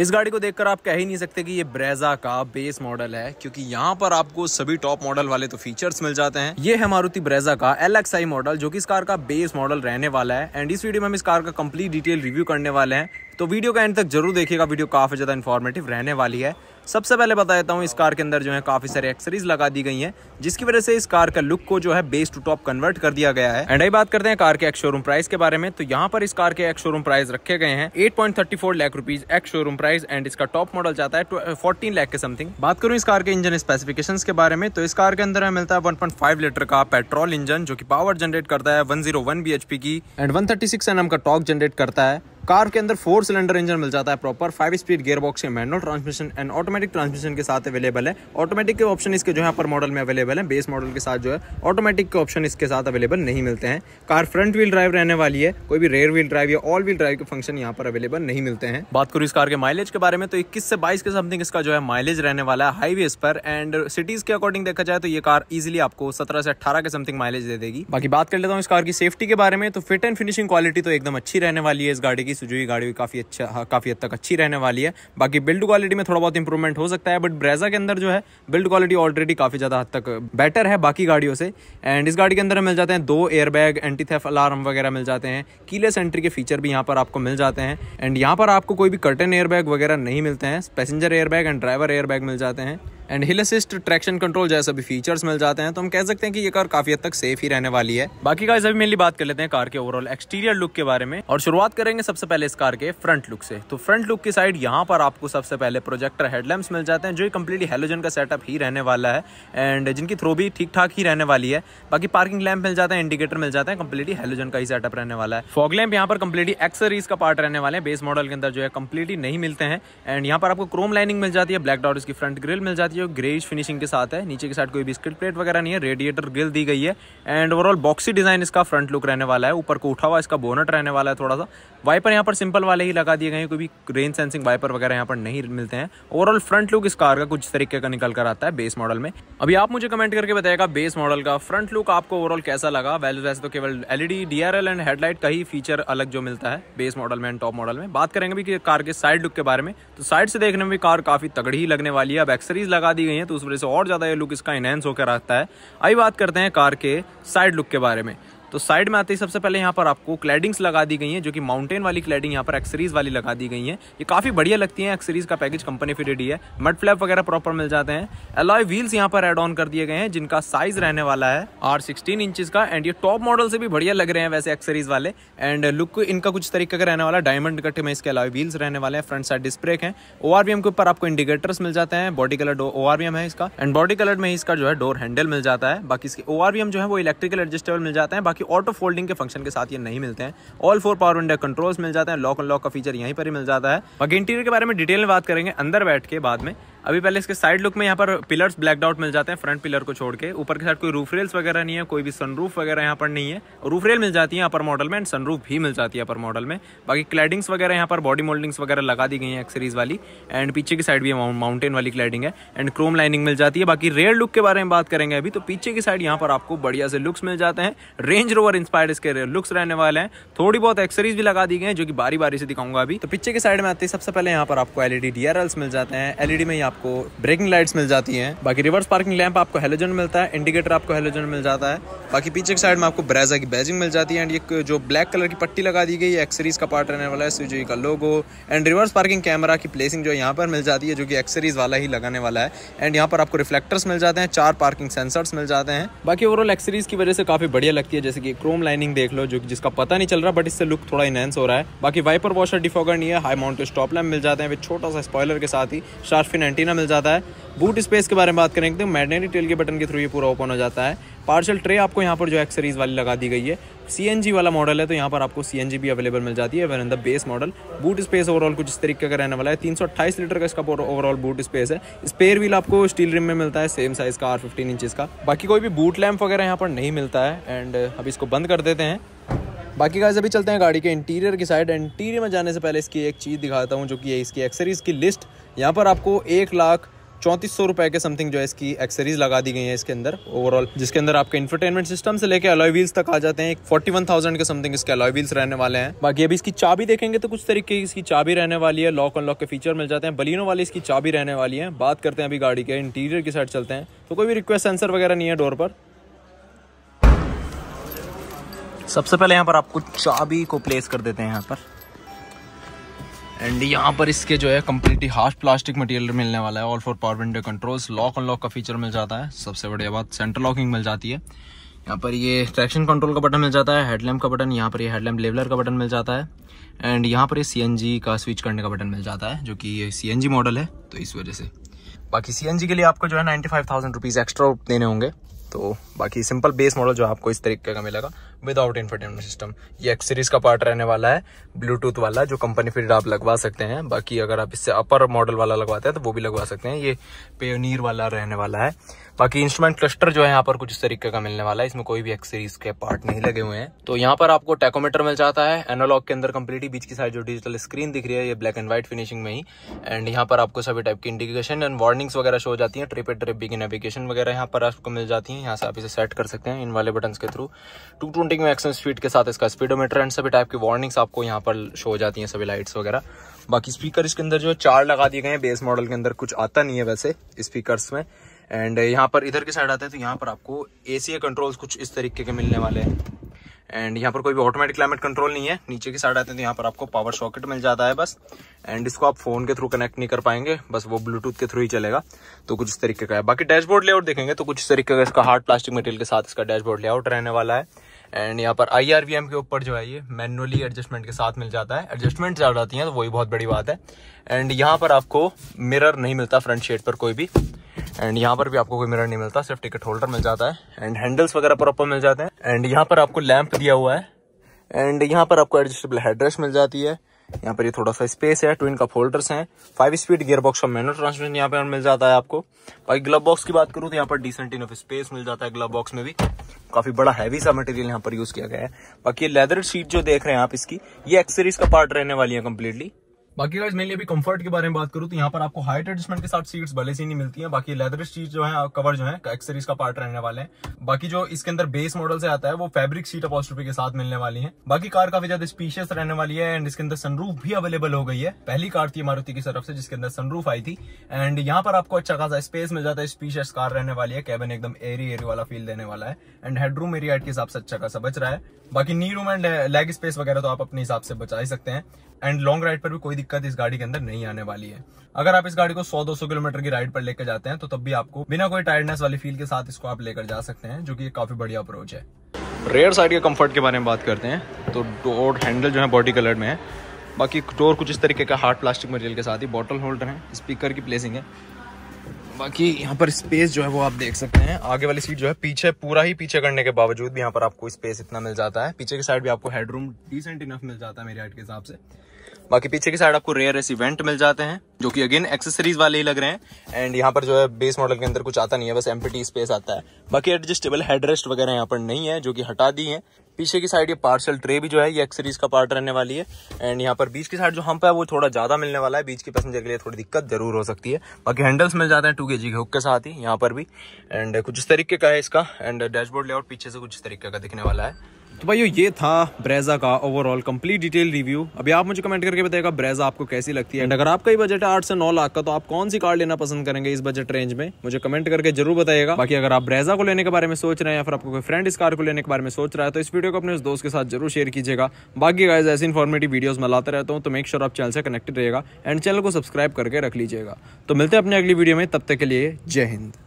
इस गाड़ी को देखकर आप कह ही नहीं सकते कि ये ब्रेजा का बेस मॉडल है क्योंकि यहाँ पर आपको सभी टॉप मॉडल वाले तो फीचर्स मिल जाते हैं ये है मारुति ब्रेजा का एल मॉडल जो कि इस कार का बेस मॉडल रहने वाला है एंड इस वीडियो में हम इस कार का कंप्लीट डिटेल रिव्यू करने वाले हैं तो वीडियो का एंड तक जरूर देखिएगा वीडियो काफ़ी ज़्यादा इन्फॉर्मेटिव रहने वाली है सबसे पहले बता देता हूँ इस कार के अंदर जो है काफ़ी सारे एक्सरीज लगा दी गई हैं जिसकी वजह से इस कार का लुक को जो है बेस टू टॉप कन्वर्ट कर दिया गया है एंड आई बात करते हैं कार के एक्स शोरूम प्राइस के बारे में तो यहाँ पर इस कार के एक्स शोरूम प्राइस रखे गए हैं eight point thirty four lakh rupees ex showroom price and इसका टॉप मॉडल जाता है फोर्टीन लाख के समथिंग बात करूँ इस कार के इंजन स्पेसिफिकेशन के बारे में तो इस कार के अंदर हमें मिलता है वन लीटर का पेट्रोल इंजन जो की पावर जनरेट करता है वन जीरो की एंड वन थर्टी का टॉक जनरेट करता है कार के अंदर फोर सिलेंडर इंजन मिल जाता है proper five speed gear box के manual transmission and automatic transmission के साथ अवेलेबल है ऑटोमेटिक के ऑप्शन इसके जो है पर मॉडल में अवेलेबल है बेस मॉडल के साथ जो है ऑटोमेटिक के ऑप्शन इसके साथ अवेलेबल नहीं मिलते हैं कार फ्रंट व्हील ड्राइव रहने वाली है कोई भी रेयर व्हील ड्राइव या ऑल व्हील ड्राइव के फंक्शन यहाँ पर अवेलेबल नहीं मिलते हैं बात करूँ इस कार के माइलेज के बारे में तो इक्कीस से बाईस के समथिंग इसका जो है माइलेज रहने वाला है हाईवेज पर एंड सिटीज के अकॉर्डिंग देखा जाए तो ये कार इजिली आपको सत्रह से अठारह के समथिंग माइलेज दे देगी बाकी बात कर लेता हूँ इस कार की सेफ्टी के बारे में तो फिट एंड फिनिशिंग क्वालिटी तो एकदम अच्छी रहने वाली है इस गाड़ी की सुजुकी गाड़ी गाड़ी काफ़ी अच्छा हाँ, काफ़ी हद तक अच्छी रहने वाली है बाकी बिल्ड क्वालिटी में थोड़ा बहुत इंप्रूवमेंट हो सकता है बट ब्रेजा के अंदर जो है बिल्ड क्वालिटी ऑलरेडी काफ़ी ज़्यादा हद तक बेटर है बाकी गाड़ियों से एंड इस गाड़ी के अंदर मिल जाते हैं दो एयरबैग एंटी थेफ अलार्म वगैरह मिल जाते हैं कीलेस एंट्री के फीचर भी यहाँ पर आपको मिल जाते हैं एंड यहाँ पर आपको कोई भी कर्टन एयरबैग वगैरह नहीं मिलते हैं passenger airbag and driver airbag मिल जाते हैं and hill assist traction control जैसे भी फीचर्स मिल जाते हैं तो हम कह सकते हैं कि ये कार काफी हद तक सेफ ही रहने वाली है बाकी का अभी मेनली बात कर लेते हैं कार के ओवरऑल एक्सटीरियर लुक के बारे में और शुरुआत करेंगे सबसे पहले इस कार के फ्रंट लुक से तो फ्रंट लुक की साइड यहाँ पर आपको सबसे पहले प्रोजेक्टर हेडलैम्प मिल जाते हैं जो कम्प्लीटली हेलोजन का सेटअप ही रहने वाला है एंड जिनकी थ्रो भी ठीक ठाक ही रहने वाली है बाकी पार्किंग लैम्प मिल जाता है इंडिकेटर मिल जाता है कम्प्लीटली हेलोजन का ही सेटअप रहने वाला है फॉग लैम्प यहाँ पर कम्प्लीटली एक्सरीज का पार्ट रहने वाले हैं बेस मॉडल के अंदर जो है कम्प्लीटली नहीं मिलते हैं एंड यहाँ पर आपको क्रोम लाइनिंग मिल जाती है ब्लैक डॉट इसकी फ्रंट ग्रिल मिल जाती है जो ग्रेज फिनिशिंग के साथ है नीचे के साइड कोई बिस्किट प्लेट वगैरह नहीं है रेडिएटर ग्रिल दी गई है एंड ओवरऑल बॉक्सी डिज़ाइन इसका फ्रंट लुक रहने वाला है ऊपर को उठा हुआ इसका बोनट रहने वाला है थोड़ा सा वाइपर यहाँ पर सिंपल वाले ही लगा दिए गए हैं कोई भी रेन सेंसिंग वाइपर वगैरह यहाँ पर नहीं मिलते हैं ओवरऑल फ्रंट लुक इस कार का कुछ तरीके का निकल कर आता है बेस मॉडल में अभी आप मुझे कमेंट करके बताएगा बेस मॉडल का फ्रंट लुक आपको ओवरऑल कैसा लगा वैल्यू वैसे तो केवल एलईडी डीआरएल एंड हेडलाइट का ही फीचर अलग जो मिलता है बेस मॉडल में एंड टॉप मॉडल में बात करेंगे भी कि कार के साइड लुक के बारे में तो साइड से देखने में भी कार काफ़ी तगड़ी ही लगने वाली है अब एक्सरीज लगा लगा दी गई हैं तो उस वजह से और ज़्यादा ये लुक इसका इनहेंस होकर आता है आई बात करते हैं कार के साइड लुक के बारे में तो साइड में आते ही सबसे पहले यहाँ पर आपको क्लैडिंग्स लगा दी गई हैं जो कि माउंटेन वाली क्लैडिंग यहाँ पर एक्सरीज वाली लगा दी गई हैं ये काफ़ी बढ़िया लगती हैं एक्सरीज का पैकेज कंपनी फिटेड ही है मड फ्लैप वगैरह प्रॉपर मिल जाते हैं एलॉय व्हील्स यहाँ पर एड ऑन कर दिए गए हैं जिनका साइज रहने वाला है आर सिक्सटीन इंचज का एंड ये टॉप मॉडल से भी बढ़िया लग रहे हैं वैसे एक्सरीज वाले एंड लुक इनका कुछ तरीके का रहने वाला डायमंड कट में इसके अलावा व्हील्स रहने वाले हैं फ्रंट साइड डिस्प्रेक है ओ के ऊपर आपको इंडिकेटर्स मिल जाते हैं बॉडी कलर ओ है इसका एंड बॉडी कलर में इसका जो है डोर हैंडल मिल जाता है बाकी इसके ओ जो है वो इलेक्ट्रिकल एडजस्टेबल मिल जाते हैं बाकी बाकी ऑटो फोल्डिंग के फंक्शन के साथ ये नहीं मिलते हैं all four power window controls मिल जाते हैं लॉक अनलॉक का फीचर यहीं पर ही मिल जाता है बाकी इंटीरियर के बारे में डिटेल में बात करेंगे अंदर बैठ के बाद में अभी पहले इसके साइड लुक में यहाँ पर पिलर्स ब्लैक आउट मिल जाते हैं फ्रंट पिलर को छोड़ के ऊपर के साइड कोई रूफ रेल्स वगैरह नहीं है कोई भी सनरूफ वगैरह यहाँ पर नहीं है रूफ रेल मिल जाती है अपर मॉडल में एंड सनरूफ भी मिल जाती है अपर मॉडल में बाकी क्लैडिंग्स वगैरह यहाँ पर बॉडी मोल्डिंग्स वगैरह लगा दी गई है एक्सरीज वाली एंड पीछे की साइड भी माउंटेन वाली क्लैडिंग है एंड क्रोम लाइनिंग मिल जाती है बाकी रेयर लुक के बारे में बात करेंगे अभी तो पीछे की साइड यहाँ पर आपको बढ़िया से लुक्स मिल जाते हैं रेंज रोवर इंस्पायर्ड इसके लुक्स रहने वाले हैं थोड़ी बहुत एक्सरीज भी लगा दी गई है जो कि बारी बारी से दिखाऊंगा अभी तो पीछे की साइड में आते है सबसे पहले यहाँ पर आपको एलईडी डी मिल जाते हैं एलईडी में यहाँ आपको ब्रेकिंग लाइट्स मिल जाती हैं बाकी रिवर्स पार्किंग लैंप आपको हेलोजन मिलता है इंडिकेटर आपको हेलोजन मिल जाता है बाकी पीछे की साइड में आपको ब्रेजा की बैजिंग मिल जाती है एंड ये जो ब्लैक कलर की पट्टी लगा दी गई है एक्सरीज का पार्ट रहने वाला है स्विच का logo and reverse parking camera की प्लेसिंग जो यहाँ पर मिल जाती है जो कि एक्सरीज वाला ही लगाने वाला है एंड यहाँ पर आपको रिफ्लेक्टर्स मिल जाते हैं चार पार्किंग सेंसर्स मिल जाते हैं बाकी ओवरऑल एक्सरीज की वजह से काफ़ी बढ़िया लगती है जैसे कि क्रोम लाइनिंग देख लो जो जिसका पता नहीं चल रहा बट इससे लुक थोड़ा इनहेंस हो रहा है बाकी वाइपर वॉशर डिफोगर नहीं है हाई माउंट स्टॉप लैम्प मिल जाते हैं छोटा सा स्पॉयलर के साथ ही शार्फिन एंटीना पसीना मिल जाता है बूट स्पेस के बारे में बात करेंगे तो मैग्नेटिक टेल के बटन के थ्रू ये पूरा ओपन हो जाता है पार्सल ट्रे आपको यहाँ पर जो एक्सरीज वाली लगा दी गई है सी वाला मॉडल है तो यहाँ पर आपको सी भी अवेलेबल मिल जाती है one in the base model boot space overall कुछ इस तरीके का रहने वाला है तीन लीटर का इसका ओवरऑल बूट स्पेस है स्पेयर व्हील आपको स्टील रिम में मिलता है सेम साइज़ का आर फिफ्टीन इंचज़ का बाकी कोई भी बूट लैम्प वगैरह यहाँ पर नहीं मिलता है एंड अब इसको बंद कर देते हैं बाकी गाइस अभी चलते हैं गाड़ी के इंटीरियर की साइड इंटीरियर में जाने से पहले इसकी एक चीज़ दिखाता हूँ जो कि है इसकी एक्सेरीज़ की लिस्ट यहाँ पर आपको एक लाख चौंतीस सौ रुपए के समथिंग जो है इसकी एक्सेरीज लगा दी गई है इसके अंदर ओवरऑल जिसके अंदर आपके इंफरटेनमेंट सिस्टम से लेके अलॉय व्हील्स तक आ जाते हैं फोर्टी वन थाउजेंड के समथिंग इसके अलॉय व्हील्स रहने वाले हैं बाकी अभी इसकी चाबी देखेंगे तो कुछ तरीके की इसकी चाबी रहने वाली है लॉक अनलॉक के फीचर मिल जाते हैं बलिनो वाली इसकी चाबी रहने वाली है बात करते हैं अभी गाड़ी के इंटीरियर की साइड चलते हैं तो कोई भी रिक्वेस्ट सेंसर वगैरह नहीं है डोर पर सबसे पहले यहाँ पर आपको चाबी को प्लेस कर देते हैं यहाँ पर एंड यहाँ पर इसके जो है कम्प्लीटली हार्ड प्लास्टिक मटेरियल मिलने वाला है all four power window controls lock unlock का फीचर मिल जाता है सबसे बढ़िया बात सेंटर लॉकिंग मिल जाती है यहाँ पर ये ट्रैक्शन कंट्रोल का बटन मिल जाता है हेडलैम्प का बटन यहाँ पर ये हेडलैम्प लेवलर का बटन मिल जाता है एंड यहाँ पर ये सी का स्विच करने का बटन मिल जाता है जो कि ये सी मॉडल है तो इस वजह से बाकी सी के लिए आपको जो है ninety five thousand rupees extra देने होंगे तो बाकी सिंपल बेस मॉडल जो आपको इस तरीके का मिलेगा विदाउट इंफरटेनमेंट सिस्टम ये एक्स सीरीज का पार्ट रहने वाला है ब्लूटूथ वाला जो कंपनी फिर आप लगवा सकते हैं बाकी अगर आप इससे अपर मॉडल वाला लगवाते हैं तो वो भी लगवा सकते हैं ये पेयोनियर वाला रहने वाला है बाकी इंस्ट्रूमेंट क्लस्टर जो है यहाँ पर कुछ इस तरीके का मिलने वाला है इसमें कोई भी एक्स सीरीज के पार्ट नहीं लगे हुए हैं तो यहाँ पर आपको टेकोमीटर मिल जाता है एनालॉग के अंदर कंप्लीटली बीच की साइड जो डिजिटल स्क्रीन दिख रही है ये ब्लैक एंड व्हाइट फिनिशिंग में ही एंड यहाँ पर आपको सभी टाइप की इंडिकेशन एंड वार्निंग्स वगैरह शो जाती है ट्रिप एड ट्रिप बी की नेविगेशन वगैरह यहाँ पर आपको मिल जाती है यहाँ से आप इसे सेट कर सकते हैं इन वाले बटन के through two twenty maximum speed के साथ इसका स्पीडोमीटर एंड सभी टाइप की वार्निंग्स आपको यहाँ पर शो हो जाती है सभी लाइट्स वगैरह बाकी स्पीकर इसके अंदर जो चार लगा दिए गए हैं बेस मॉडल के अंदर कुछ आता नहीं है वैसे स्पीकर में एंड uh, यहाँ पर इधर की साइड आते हैं तो यहाँ पर आपको ए सी कंट्रोल्स कुछ इस तरीके के मिलने वाले हैं एंड यहाँ पर कोई भी ऑटोमेटिक क्लाइमेट कंट्रोल नहीं है नीचे की साइड आते हैं तो यहाँ पर आपको पावर सॉकेट मिल जाता है बस एंड इसको आप फोन के थ्रू कनेक्ट नहीं कर पाएंगे बस वो ब्लूटूथ के थ्रू ही चलेगा तो कुछ इस तरीके का है बाकी डैशबोर्ड लेआउट देखेंगे तो कुछ इस तरीके का इसका हार्ड प्लास्टिक मटेरियल के साथ इसका डैशबोर्ड लेआउट रहने वाला है एंड यहाँ पर आई के ऊपर जो है ये मैनुअली एडजस्टमेंट के साथ मिल जाता है एडजस्टमेंट ज़्यादा आती है तो वही बहुत बड़ी बात है एंड यहाँ पर आपको मिरर नहीं मिलता फ्रंट शेड पर कोई भी एंड यहाँ पर भी आपको कोई मिरर नहीं मिलता सिर्फ टिकट होल्डर मिल जाता है एंड हैंडल्स वगैरह प्रॉपर मिल जाते हैं एंड यहाँ पर आपको लैंप दिया हुआ है एंड यहाँ पर आपको एडजस्टेबल हेडरेस्ट मिल जाती है यहाँ पर ये थोड़ा सा स्पेस है ट्विन का फोल्डर्स हैं फाइव स्पीड गियर बॉक्स और मैनुअल ट्रांसमिशन यहाँ पर मिल जाता है आपको बाकी ग्लब बॉक्स की बात करूँ तो यहाँ पर डिसेंट इनफ स्पेस मिल जाता है ग्लब बॉक्स में भी काफी बड़ा हैवी सा मटेरियल यहाँ पर यूज किया गया है बाकी ये लेदर शीट जो देख रहे हैं आप इसकी ये एक्सरीज का पार्ट रहने वाली है कम्प्लीटली बाकी गाइज मेनली अभी कंफर्ट के बारे में बात करूँ तो यहाँ पर आपको हाइट एडजस्टमेंट के साथ सीट्स भले सी नहीं मिलती है बाकी लेदर सीट जो है कवर जो है एक्सरीज का पार्ट रहने वाले हैं बाकी जो इसके अंदर बेस मॉडल से आता है वो फैब्रिक सीट अपॉस्ट्रोफी के साथ मिलने वाली है बाकी कार काफी ज्यादा स्पीशियस रहने वाली है एंड इसके अंदर सनरूफ भी अवेलेबल हो गई है पहली कार थी मारुति की तरफ से जिसके अंदर सनरूफ आई थी एंड यहाँ पर आपको अच्छा खासा स्पेस मिल जाता है स्पीशियस कार रहने वाली है कैबिन एकदम एरी एरी वाला फील देने वाला है एंड हेडरूम एरिया के हिसाब से अच्छा खासा बच रहा है बाकी knee room and leg space वगैरह तो आप अपने हिसाब से बचा ही सकते हैं एंड लॉन्ग राइड पर भी कोई दिक्कत इस गाड़ी के अंदर नहीं आने वाली है अगर आप इस गाड़ी को 100-200 किलोमीटर की राइड पर लेकर जाते हैं तो तब भी आपको बिना कोई टायर्डनेस वाली फील के साथ इसको आप लेकर जा सकते हैं जो कि काफी बढ़िया अप्रोच है रेयर साइड के कंफर्ट के बारे में बात करते हैं तो डोर हैंडल जो है बॉडी कलर में है बाकी डोर कुछ इस तरीके का हार्ड प्लास्टिक मटेरियल के साथ ही बॉटल होल्डर है स्पीकर की प्लेसिंग है बाकी यहाँ पर स्पेस जो है वो आप देख सकते हैं आगे वाली सीट जो है पीछे पूरा ही पीछे करने के बावजूद भी यहाँ पर आपको स्पेस इतना मिल जाता है पीछे के साइड भी आपको हेडरूम डिसेंट इनफ मिल जाता है मेरी हाइट के हिसाब से बाकी पीछे की साइड आपको रेयर एस इवेंट मिल जाते हैं जो कि अगेन एक्सेसरीज वाले ही लग रहे हैं एंड यहाँ पर जो है बेस मॉडल के अंदर कुछ आता नहीं है बस एम्पिटी स्पेस आता है बाकी एडजस्टेबल हेडरेस्ट वगैरह यहाँ पर नहीं है जो कि हटा दी है पीछे की साइड ये पार्सल ट्रे भी जो है ये एक्सरीज का पार्ट रहने वाली है एंड यहाँ पर बीच की साइड जो हम्प है वो थोड़ा ज्यादा मिलने वाला है बीच के पैसेंजर के लिए थोड़ी दिक्कत जरूर हो सकती है बाकी हैंडल्स मिल जाते हैं टू के जी के हुक के साथ ही यहाँ पर भी एंड कुछ इस तरीके का है इसका एंड डैशबोर्ड लेआउट पीछे से कुछ इस तरीके का दिखने वाला है तो भाई ये था ब्रेजा का ओवरऑल कंप्लीट डिटेल रिव्यू अभी आप मुझे कमेंट करके बताएगा ब्रेजा आपको कैसी लगती है एंड अगर आपका ही बजट है आठ से नौ लाख का तो आप कौन सी कार लेना पसंद करेंगे इस बजट रेंज में मुझे कमेंट करके जरूर बताएगा बाकी अगर आप ब्रेजा को लेने के बारे में सोच रहे हैं या फिर आपको कोई फ्रेंड इस कार को लेने के बारे में सोच रहा है तो इस वीडियो को अपने उस दोस्त के साथ जरूर शेयर कीजिएगा बाकी गाइज ऐसी इन्फॉर्मेटिव वीडियोज में लाते रहता हूँ तो मेक श्योर आप चैनल से कनेक्टेड रहेगा एंड चैनल को सब्सक्राइब करके रख लीजिएगा तो मिलते हैं अपने अगली वीडियो में तब तक के लिए जय हिंद